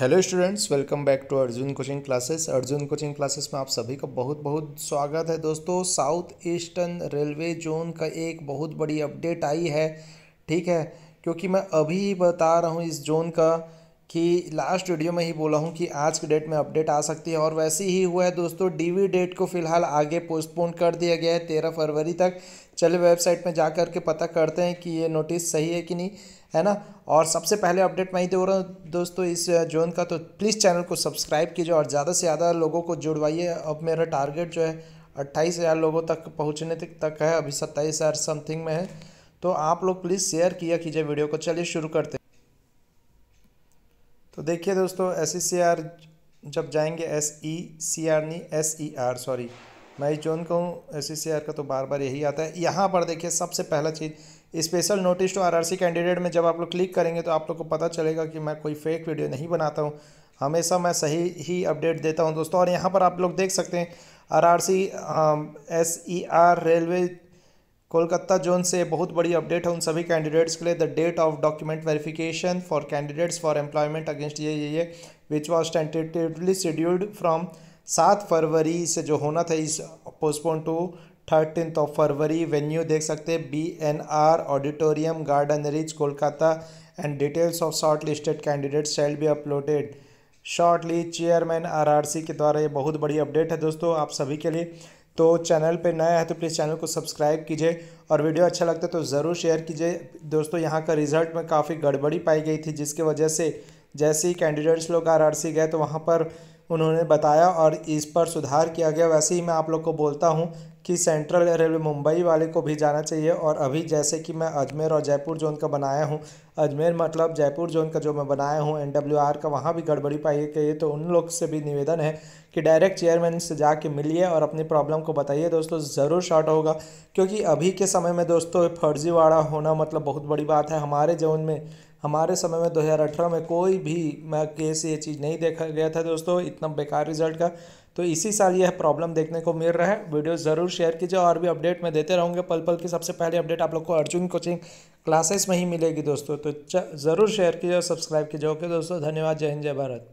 hello students welcome back to Arjun coaching classes Arjun coaching classes में आप सभी का बहुत बहुत स्वागत है दोस्तों साउथ ईस्टर्न रेलवे जोन का एक बहुत बड़ी अपडेट आई है ठीक है क्योंकि मैं अभी बता रहा हूँ इस जोन का कि लास्ट वीडियो में ही बोला हूँ कि आज के डेट में अपडेट आ सकती है और वैसे ही हुआ है दोस्तों डी डेट को फिलहाल आगे पोस्टपोन कर दिया गया है तेरह फरवरी तक चलिए वेबसाइट में जा कर के पता करते हैं कि ये नोटिस सही है कि नहीं है ना और सबसे पहले अपडेट मैं ही दे रहा हूँ दोस्तों इस जोन का तो प्लीज़ चैनल को सब्सक्राइब कीजिए और ज़्यादा से ज़्यादा लोगों को जुड़वाइए अब मेरा टारगेट जो है अट्ठाईस हज़ार लोगों तक पहुँचने तक है अभी सत्ताईस हज़ार समथिंग में है तो आप लोग प्लीज़ शेयर किया कीजिए वीडियो को चलिए शुरू करते हैं तो देखिए दोस्तों एस ई सी आर जब जाएंगे एस ई सी आर नहीं एस ई आर सॉरी मैं जोन कहूँ एस सी सी आर का तो बार बार यही आता है यहाँ पर देखिए सबसे पहला चीज़ special notice to RRC candidate में जब आप लोग क्लिक करेंगे तो आप लोग को पता चलेगा कि मैं कोई फेक वीडियो नहीं बनाता हूँ हमेशा मैं सही ही अपडेट देता हूँ दोस्तों और यहाँ पर आप लोग देख सकते हैं R R C S E R railway Kolkata zone से बहुत बड़ी अपडेट है उन सभी कैंडिडेट्स के लिए the date of document verification for candidates for employment against ये ये ये which was tentatively scheduled from सात फरवरी से जो होना था इस postpone to thirteen of February venue देख सकते हैं B N R auditorium garden reach Kolkata and details of shortlisted candidate shall be uploaded shortly chairman RRC के द्वारा ये बहुत बड़ी अपडेट है दोस्तों आप सभी के लिए तो चैनल पे नया है तो प्लीज़ चैनल को सब्सक्राइब कीजिए और वीडियो अच्छा लगता है तो ज़रूर शेयर कीजिए दोस्तों यहाँ का रिज़ल्ट में काफ़ी गड़बड़ी पाई गई थी जिसके वजह से जैसे ही कैंडिडेट्स लोग आर गए तो वहाँ पर उन्होंने बताया और इस पर सुधार किया गया वैसे ही मैं आप लोग को बोलता हूँ कि सेंट्रल रेलवे मुंबई वाले को भी जाना चाहिए और अभी जैसे कि मैं अजमेर और जयपुर जोन का बनाया हूँ अजमेर मतलब जयपुर जोन का जो मैं बनाया हूँ एन का वहाँ भी गड़बड़ी पाई गई तो उन लोग से भी निवेदन है कि डायरेक्ट चेयरमैन से जाके मिलिए और अपनी प्रॉब्लम को बताइए दोस्तों ज़रूर शॉर्ट होगा क्योंकि अभी के समय में दोस्तों फर्जीवाड़ा होना मतलब बहुत बड़ी बात है हमारे जोन में हमारे समय में 2018 में कोई भी मैं केस ये चीज़ नहीं देखा गया था दोस्तों इतना बेकार रिजल्ट का तो इसी साल यह प्रॉब्लम देखने को मिल रहा है वीडियो ज़रूर शेयर कीजिए और भी अपडेट में देते रहूँगे पल पल की सबसे पहले अपडेट आप लोग को अर्जुन कोचिंग क्लासेस में ही मिलेगी दोस्तों तो ज़रूर शेयर कीजिए और सब्सक्राइब कीजिए ओके दोस्तों धन्यवाद जय हिंद जय भारत